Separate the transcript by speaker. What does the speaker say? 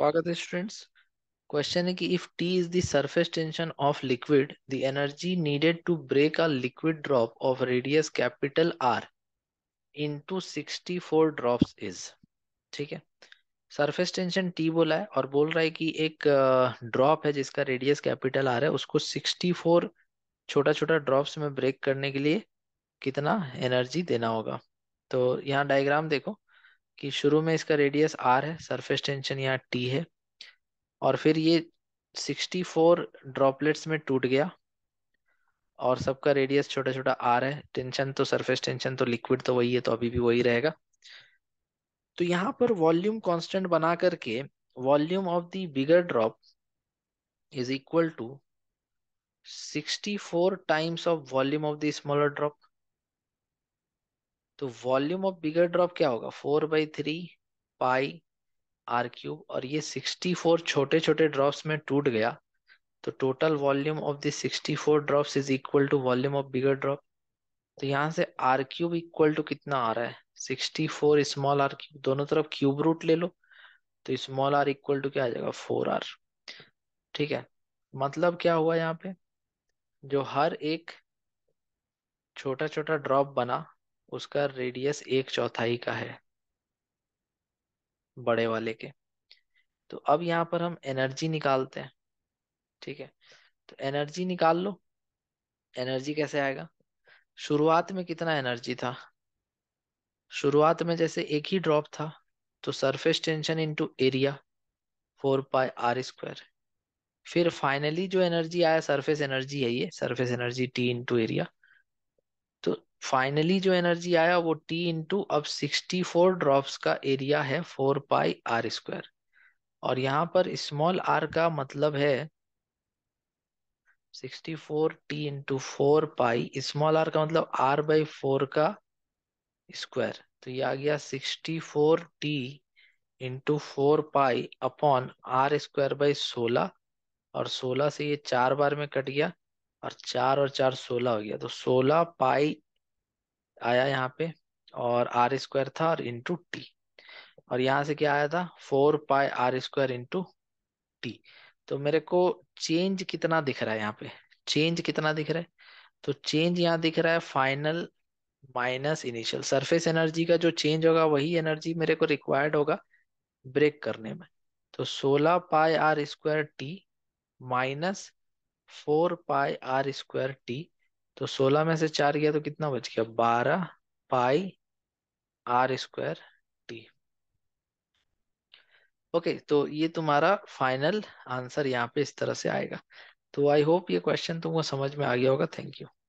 Speaker 1: स्वागत है students question है कि if T is the surface tension of liquid the energy needed to break a liquid drop of radius capital R into 64 drops is ठीक है surface tension T बोला है और बोल रहा है कि एक ड्रॉप है जिसका रेडियस कैपिटल आर है उसको 64 छोटा छोटा ड्रॉप्स में ब्रेक करने के लिए कितना एनर्जी देना होगा तो यहाँ डायग्राम देखो कि शुरू में इसका रेडियस आर है सरफेस टेंशन यहाँ टी है और फिर ये 64 ड्रॉपलेट्स में टूट गया और सबका रेडियस छोटा छोटा आर है टेंशन तो सरफेस टेंशन तो लिक्विड तो वही है तो अभी भी वही रहेगा तो यहाँ पर वॉल्यूम कांस्टेंट बना करके volume of the bigger drop is equal to 64 times of volume of the smaller drop तो वॉल्यूम ऑफ बिगर ड्रॉप क्या होगा four by three pi R cube और ये सिक्सटी फोर छोटे छोटे ड्रॉप्स में टूट गया तो total volume of this sixty four drops is equal to volume of bigger drop तो यहाँ से आर क्यूब इक्वल टू कितना आ रहा है sixty four small R cube दोनों तरफ क्यूब रूट ले लो तो स्मॉल आर इक्वल टू क्या आ जाएगा फोर आर ठीक है मतलब क्या हुआ यहाँ पे जो हर एक छोटा छोटा ड्रॉप बना उसका रेडियस एक चौथाई का है बड़े वाले के तो अब यहाँ पर हम एनर्जी निकालते हैं ठीक है तो एनर्जी निकाल लो एनर्जी कैसे आएगा शुरुआत में कितना एनर्जी था शुरुआत में जैसे एक ही ड्रॉप था तो surface tension into area four pi R square फिर फाइनली जो एनर्जी आया सरफेस एनर्जी है ये surface energy T into area finally जो एनर्जी आया वो टी इंटू अब सिक्सटी फोर ड्रॉप्स का एरिया है फोर पाई आर स्क्वायर और यहाँ पर स्मॉल आर का मतलब है four T into four pi small R का मतलब आर बाई फोर का स्क्वायर तो ये आ गया sixty four T into four pi upon R square by सोलह और सोलह से ये चार बार में कट गया और चार और चार सोलह हो गया तो सोलह पाई आया यहाँ पे और आर स्क्वायर था और इंटू टी और यहाँ से क्या आया था four pi R square into T तो मेरे को चेंज कितना दिख रहा है यहाँ पे चेंज कितना दिख रहा है तो चेंज यहाँ दिख रहा है final minus initial surface energy का जो चेंज होगा वही एनर्जी मेरे को रिक्वायर्ड होगा ब्रेक करने में तो सोलह pi R square T minus four pi R square T तो सोलह में से चार गया तो कितना बच गया बारह pi R square T okay तो ये तुम्हारा फाइनल आंसर यहाँ पे इस तरह से आएगा तो आई होप ये क्वेश्चन तुमको समझ में आ गया होगा थैंक यू